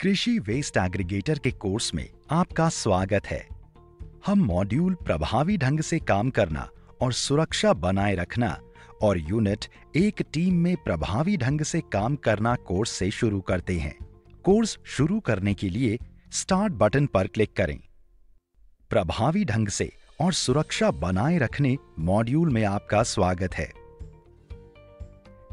कृषि waste aggregator के course में आपका स्वागत है हम मॉड्यूल प्रभावी ढंग से काम करना और सुरक्षा बनाए रखना और यूनिट एक टीम में प्रभावी ढंग से काम करना कोर्स से शुरू करते हैं कोर्स शुरू करने के लिए स्टार्ट बटन पर क्लिक करें प्रभावी ढंग से और सुरक्षा बनाए रखने मॉड्यूल में आपका स्वागत है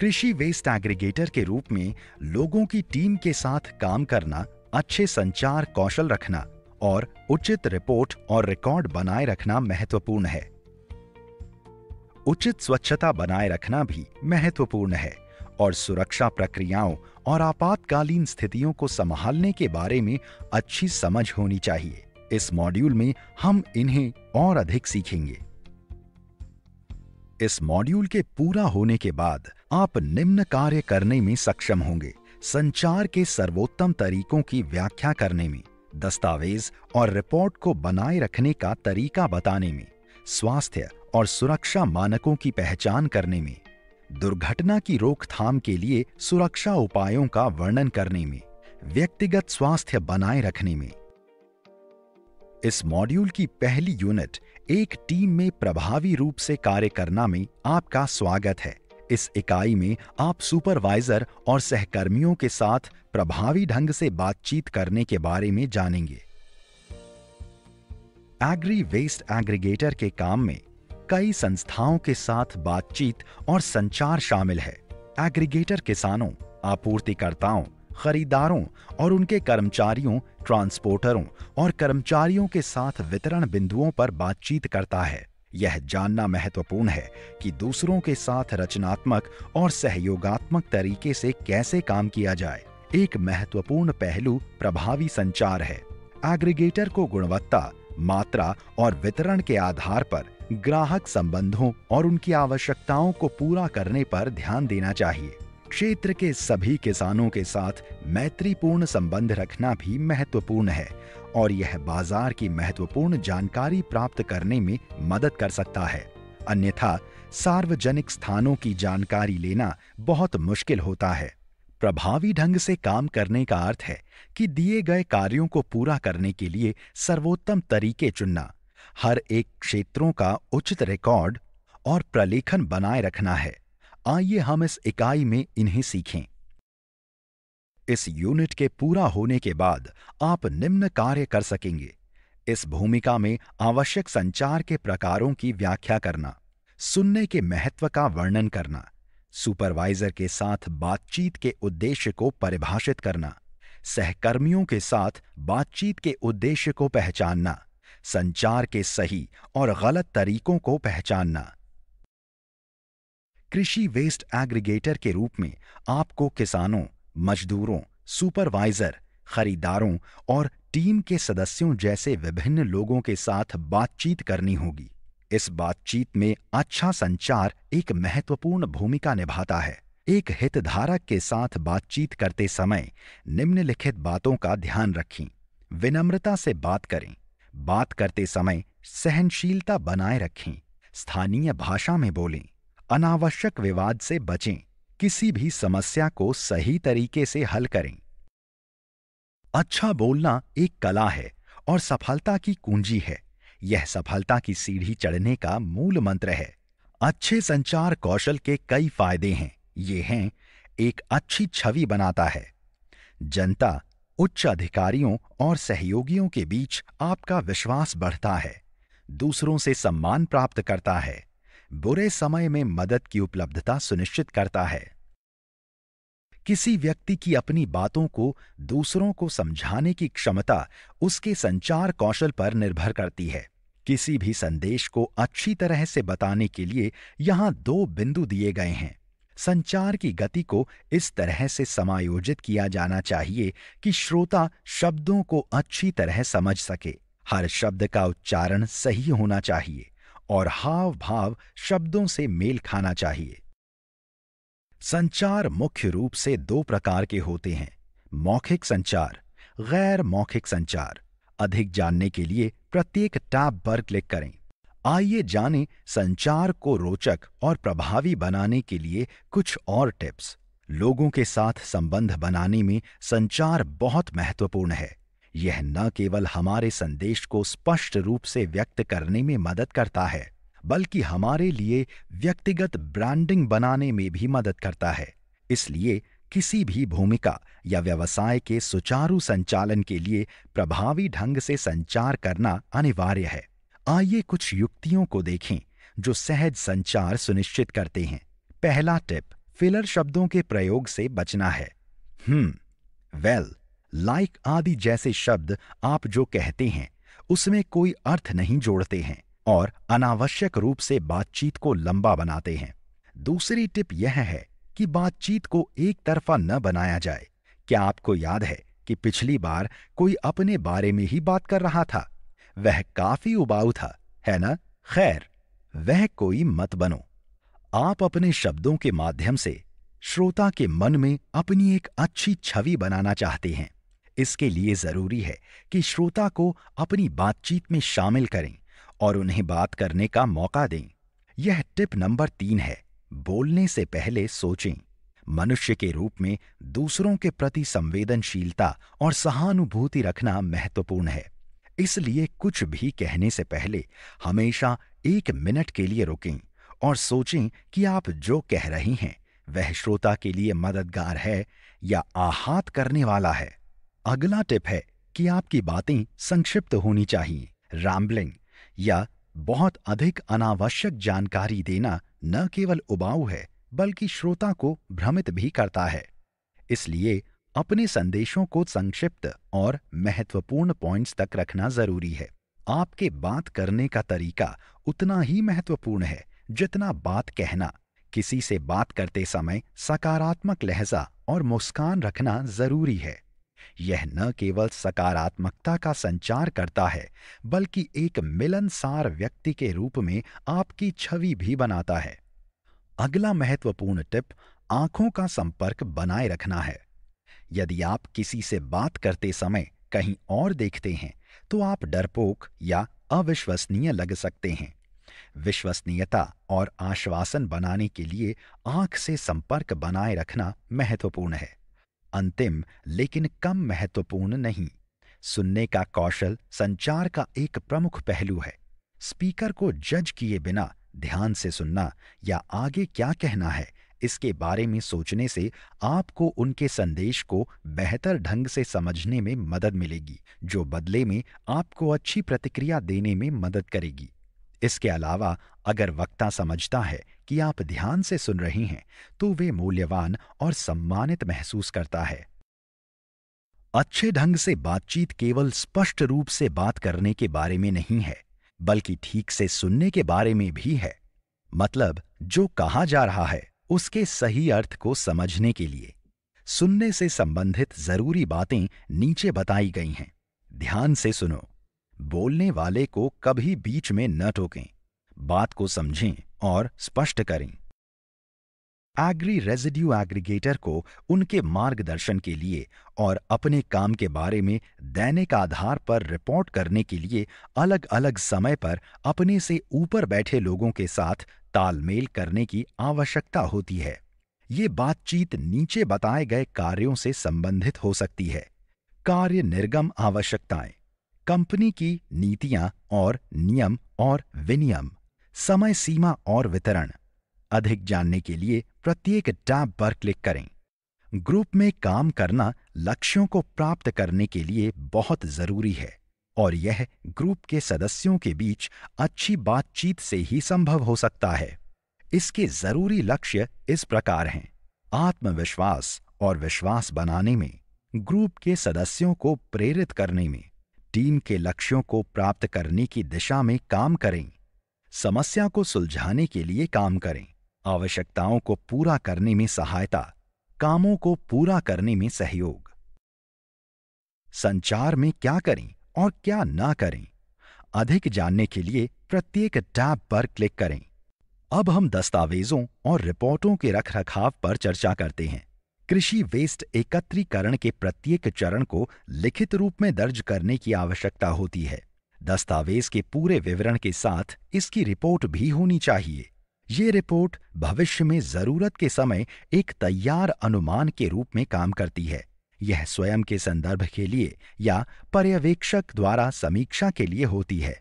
कृषि वेस्ट एग्रीगेटर के रूप में लोगों की टीम के साथ काम करना अच्छे संचार कौशल रखना और उचित रिपोर्ट और रिकॉर्ड बनाए रखना महत्वपूर्ण है उचित स्वच्छता बनाए रखना भी महत्वपूर्ण है और सुरक्षा प्रक्रियाओं और आपातकालीन स्थितियों को संभालने के बारे में अच्छी समझ होनी चाहिए इस मॉड्यूल में हम इन्हें और अधिक सीखेंगे इस मॉड्यूल के पूरा होने के बाद आप निम्न कार्य करने में सक्षम होंगे संचार के सर्वोत्तम तरीकों की व्याख्या करने में दस्तावेज और रिपोर्ट को बनाए रखने का तरीका बताने में स्वास्थ्य और सुरक्षा मानकों की पहचान करने में दुर्घटना की रोकथाम के लिए सुरक्षा उपायों का वर्णन करने में व्यक्तिगत स्वास्थ्य बनाए रखने में इस मॉड्यूल की पहली यूनिट एक टीम में प्रभावी रूप से कार्य करना में आपका स्वागत है इस इकाई में आप सुपरवाइजर और सहकर्मियों के साथ प्रभावी ढंग से बातचीत करने के बारे में जानेंगे एग्री वेस्ट एग्रीगेटर के काम में कई संस्थाओं के साथ बातचीत और संचार शामिल है एग्रीगेटर किसानों आपूर्तिकर्ताओं खरीदारों और उनके कर्मचारियों ट्रांसपोर्टरों और कर्मचारियों के साथ वितरण बिंदुओं पर बातचीत करता है यह जानना महत्वपूर्ण है कि दूसरों के साथ रचनात्मक और सहयोगात्मक तरीके से कैसे काम किया जाए एक महत्वपूर्ण पहलू प्रभावी संचार है एग्रीगेटर को गुणवत्ता मात्रा और वितरण के आधार पर ग्राहक संबंधों और उनकी आवश्यकताओं को पूरा करने पर ध्यान देना चाहिए क्षेत्र के सभी किसानों के साथ मैत्रीपूर्ण संबंध रखना भी महत्वपूर्ण है और यह बाजार की महत्वपूर्ण जानकारी प्राप्त करने में मदद कर सकता है अन्यथा सार्वजनिक स्थानों की जानकारी लेना बहुत मुश्किल होता है प्रभावी ढंग से काम करने का अर्थ है कि दिए गए कार्यों को पूरा करने के लिए सर्वोत्तम तरीके चुनना हर एक क्षेत्रों का उचित रिकॉर्ड और प्रलेखन बनाए रखना है आइए हम इस इकाई में इन्हें सीखें इस यूनिट के पूरा होने के बाद आप निम्न कार्य कर सकेंगे इस भूमिका में आवश्यक संचार के प्रकारों की व्याख्या करना सुनने के महत्व का वर्णन करना सुपरवाइजर के साथ बातचीत के उद्देश्य को परिभाषित करना सहकर्मियों के साथ बातचीत के उद्देश्य को पहचानना संचार के सही और गलत तरीकों को पहचानना कृषि वेस्ट एग्रीगेटर के रूप में आपको किसानों मजदूरों सुपरवाइजर खरीदारों और टीम के सदस्यों जैसे विभिन्न लोगों के साथ बातचीत करनी होगी इस बातचीत में अच्छा संचार एक महत्वपूर्ण भूमिका निभाता है एक हितधारक के साथ बातचीत करते समय निम्नलिखित बातों का ध्यान रखें विनम्रता से बात करें बात करते समय सहनशीलता बनाए रखें स्थानीय भाषा में बोलें अनावश्यक विवाद से बचें किसी भी समस्या को सही तरीके से हल करें अच्छा बोलना एक कला है और सफलता की कुंजी है यह सफलता की सीढ़ी चढ़ने का मूल मंत्र है अच्छे संचार कौशल के कई फायदे हैं ये हैं एक अच्छी छवि बनाता है जनता उच्च अधिकारियों और सहयोगियों के बीच आपका विश्वास बढ़ता है दूसरों से सम्मान प्राप्त करता है बुरे समय में मदद की उपलब्धता सुनिश्चित करता है किसी व्यक्ति की अपनी बातों को दूसरों को समझाने की क्षमता उसके संचार कौशल पर निर्भर करती है किसी भी संदेश को अच्छी तरह से बताने के लिए यहां दो बिंदु दिए गए हैं संचार की गति को इस तरह से समायोजित किया जाना चाहिए कि श्रोता शब्दों को अच्छी तरह समझ सके हर शब्द का उच्चारण सही होना चाहिए और हाव भाव शब्दों से मेल खाना चाहिए संचार मुख्य रूप से दो प्रकार के होते हैं मौखिक संचार गैर मौखिक संचार अधिक जानने के लिए प्रत्येक टैब पर क्लिक करें आइए जानें संचार को रोचक और प्रभावी बनाने के लिए कुछ और टिप्स लोगों के साथ संबंध बनाने में संचार बहुत महत्वपूर्ण है यह न केवल हमारे संदेश को स्पष्ट रूप से व्यक्त करने में मदद करता है बल्कि हमारे लिए व्यक्तिगत ब्रांडिंग बनाने में भी मदद करता है इसलिए किसी भी भूमिका या व्यवसाय के सुचारू संचालन के लिए प्रभावी ढंग से संचार करना अनिवार्य है आइए कुछ युक्तियों को देखें जो सहज संचार सुनिश्चित करते हैं पहला टिप फिलर शब्दों के प्रयोग से बचना है हम्म वेल well, लाइक आदि जैसे शब्द आप जो कहते हैं उसमें कोई अर्थ नहीं जोड़ते हैं और अनावश्यक रूप से बातचीत को लंबा बनाते हैं दूसरी टिप यह है कि बातचीत को एक तरफा न बनाया जाए क्या आपको याद है कि पिछली बार कोई अपने बारे में ही बात कर रहा था वह काफी उबाऊ था है ना खैर वह कोई मत बनो आप अपने शब्दों के माध्यम से श्रोता के मन में अपनी एक अच्छी छवि बनाना चाहते हैं इसके लिए जरूरी है कि श्रोता को अपनी बातचीत में शामिल करें और उन्हें बात करने का मौका दें यह टिप नंबर तीन है बोलने से पहले सोचें मनुष्य के रूप में दूसरों के प्रति संवेदनशीलता और सहानुभूति रखना महत्वपूर्ण है इसलिए कुछ भी कहने से पहले हमेशा एक मिनट के लिए रुकें और सोचें कि आप जो कह रही हैं वह श्रोता के लिए मददगार है या आहत करने वाला है अगला टिप है कि आपकी बातें संक्षिप्त होनी चाहिए रैम्बलिंग या बहुत अधिक अनावश्यक जानकारी देना न केवल उबाऊ है बल्कि श्रोता को भ्रमित भी करता है इसलिए अपने संदेशों को संक्षिप्त और महत्वपूर्ण पॉइंट्स तक रखना जरूरी है आपके बात करने का तरीका उतना ही महत्वपूर्ण है जितना बात कहना किसी से बात करते समय सकारात्मक लहजा और मुस्कान रखना जरूरी है यह न केवल सकारात्मकता का संचार करता है बल्कि एक मिलनसार व्यक्ति के रूप में आपकी छवि भी बनाता है अगला महत्वपूर्ण टिप आंखों का संपर्क बनाए रखना है यदि आप किसी से बात करते समय कहीं और देखते हैं तो आप डरपोक या अविश्वसनीय लग सकते हैं विश्वसनीयता और आश्वासन बनाने के लिए आंख से संपर्क बनाए रखना महत्वपूर्ण है अंतिम लेकिन कम महत्वपूर्ण नहीं सुनने का कौशल संचार का एक प्रमुख पहलू है स्पीकर को जज किए बिना ध्यान से सुनना या आगे क्या कहना है इसके बारे में सोचने से आपको उनके संदेश को बेहतर ढंग से समझने में मदद मिलेगी जो बदले में आपको अच्छी प्रतिक्रिया देने में मदद करेगी इसके अलावा अगर वक्ता समझता है कि आप ध्यान से सुन रही हैं तो वे मूल्यवान और सम्मानित महसूस करता है अच्छे ढंग से बातचीत केवल स्पष्ट रूप से बात करने के बारे में नहीं है बल्कि ठीक से सुनने के बारे में भी है मतलब जो कहा जा रहा है उसके सही अर्थ को समझने के लिए सुनने से संबंधित जरूरी बातें नीचे बताई गई हैं ध्यान से सुनो बोलने वाले को कभी बीच में न टोकें बात को समझें और स्पष्ट करें एग्री रेजिड्यू एग्रीगेटर को उनके मार्गदर्शन के लिए और अपने काम के बारे में दैनिक आधार पर रिपोर्ट करने के लिए अलग अलग समय पर अपने से ऊपर बैठे लोगों के साथ तालमेल करने की आवश्यकता होती है ये बातचीत नीचे बताए गए कार्यों से संबंधित हो सकती है कार्य निर्गम आवश्यकताएं कंपनी की नीतियां और नियम और विनियम समय सीमा और वितरण अधिक जानने के लिए प्रत्येक टैब पर क्लिक करें ग्रुप में काम करना लक्ष्यों को प्राप्त करने के लिए बहुत जरूरी है और यह ग्रुप के सदस्यों के बीच अच्छी बातचीत से ही संभव हो सकता है इसके जरूरी लक्ष्य इस प्रकार हैं आत्मविश्वास और विश्वास बनाने में ग्रुप के सदस्यों को प्रेरित करने में टीम के लक्ष्यों को प्राप्त करने की दिशा में काम करें समस्या को सुलझाने के लिए काम करें आवश्यकताओं को पूरा करने में सहायता कामों को पूरा करने में सहयोग संचार में क्या करें और क्या ना करें अधिक जानने के लिए प्रत्येक टैब पर क्लिक करें अब हम दस्तावेजों और रिपोर्टों के रखरखाव पर चर्चा करते हैं कृषि वेस्ट एकत्रीकरण के प्रत्येक चरण को लिखित रूप में दर्ज करने की आवश्यकता होती है दस्तावेज के पूरे विवरण के साथ इसकी रिपोर्ट भी होनी चाहिए ये रिपोर्ट भविष्य में जरूरत के समय एक तैयार अनुमान के रूप में काम करती है यह स्वयं के संदर्भ के लिए या पर्यवेक्षक द्वारा समीक्षा के लिए होती है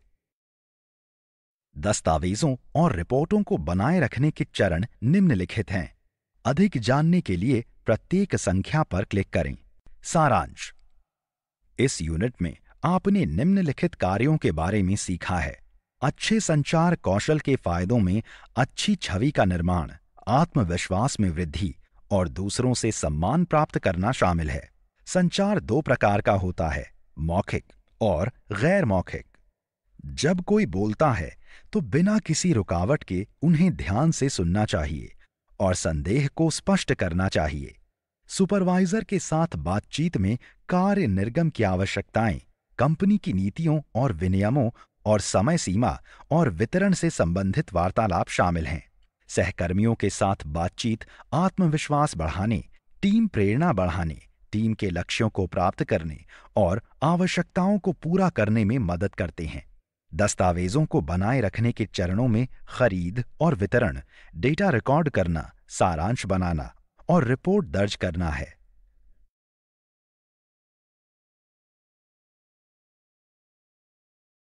दस्तावेजों और रिपोर्टों को बनाए रखने के चरण निम्नलिखित हैं अधिक जानने के लिए प्रत्येक संख्या पर क्लिक करें सारांश इस यूनिट में आपने निम्नलिखित कार्यों के बारे में सीखा है अच्छे संचार कौशल के फायदों में अच्छी छवि का निर्माण आत्मविश्वास में वृद्धि और दूसरों से सम्मान प्राप्त करना शामिल है संचार दो प्रकार का होता है मौखिक और गैर मौखिक जब कोई बोलता है तो बिना किसी रुकावट के उन्हें ध्यान से सुनना चाहिए और संदेह को स्पष्ट करना चाहिए सुपरवाइजर के साथ बातचीत में कार्य निर्गम की आवश्यकताएं कंपनी की नीतियों और विनियमों और समय सीमा और वितरण से संबंधित वार्तालाप शामिल हैं सहकर्मियों के साथ बातचीत आत्मविश्वास बढ़ाने टीम प्रेरणा बढ़ाने टीम के लक्ष्यों को प्राप्त करने और आवश्यकताओं को पूरा करने में मदद करते हैं दस्तावेजों को बनाए रखने के चरणों में खरीद और वितरण डेटा रिकॉर्ड करना सारांश बनाना और रिपोर्ट दर्ज करना है